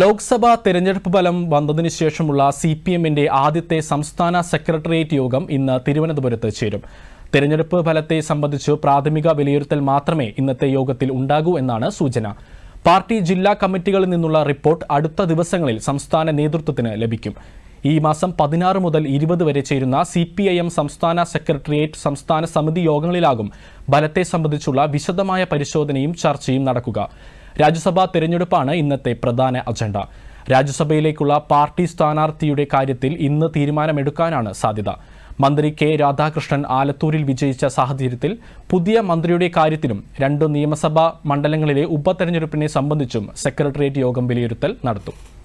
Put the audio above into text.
ലോക്സഭാ തെരഞ്ഞെടുപ്പ് ഫലം വന്നതിന് ശേഷമുള്ള സി പി എമ്മിന്റെ ആദ്യത്തെ സംസ്ഥാന സെക്രട്ടേറിയറ്റ് യോഗം ഇന്ന് തിരുവനന്തപുരത്ത് ചേരും തെരഞ്ഞെടുപ്പ് ഫലത്തെ സംബന്ധിച്ച് പ്രാഥമിക വിലയിരുത്തൽ മാത്രമേ ഇന്നത്തെ യോഗത്തിൽ ഉണ്ടാകൂ എന്നാണ് സൂചന പാർട്ടി ജില്ലാ കമ്മിറ്റികളിൽ നിന്നുള്ള റിപ്പോർട്ട് അടുത്ത ദിവസങ്ങളിൽ സംസ്ഥാന നേതൃത്വത്തിന് ലഭിക്കും ഈ മാസം പതിനാറ് മുതൽ ഇരുപത് വരെ ചേരുന്ന സി പി ഐ എം സംസ്ഥാന സെക്രട്ടേറിയറ്റ് സംസ്ഥാന സമിതി യോഗങ്ങളിലാകും ഫലത്തെ സംബന്ധിച്ചുള്ള വിശദമായ പരിശോധനയും ചർച്ചയും നടക്കുക രാജ്യസഭാ തെരഞ്ഞെടുപ്പാണ് ഇന്നത്തെ പ്രധാന അജണ്ട രാജ്യസഭയിലേക്കുള്ള പാർട്ടി സ്ഥാനാർത്ഥിയുടെ കാര്യത്തിൽ ഇന്ന് തീരുമാനമെടുക്കാനാണ് സാധ്യത മന്ത്രി കെ രാധാകൃഷ്ണൻ ആലത്തൂരിൽ വിജയിച്ച സാഹചര്യത്തിൽ പുതിയ മന്ത്രിയുടെ കാര്യത്തിലും രണ്ട് നിയമസഭാ മണ്ഡലങ്ങളിലെ ഉപതെരഞ്ഞെടുപ്പിനെ സംബന്ധിച്ചും സെക്രട്ടേറിയറ്റ് യോഗം വിലയിരുത്തൽ നടത്തും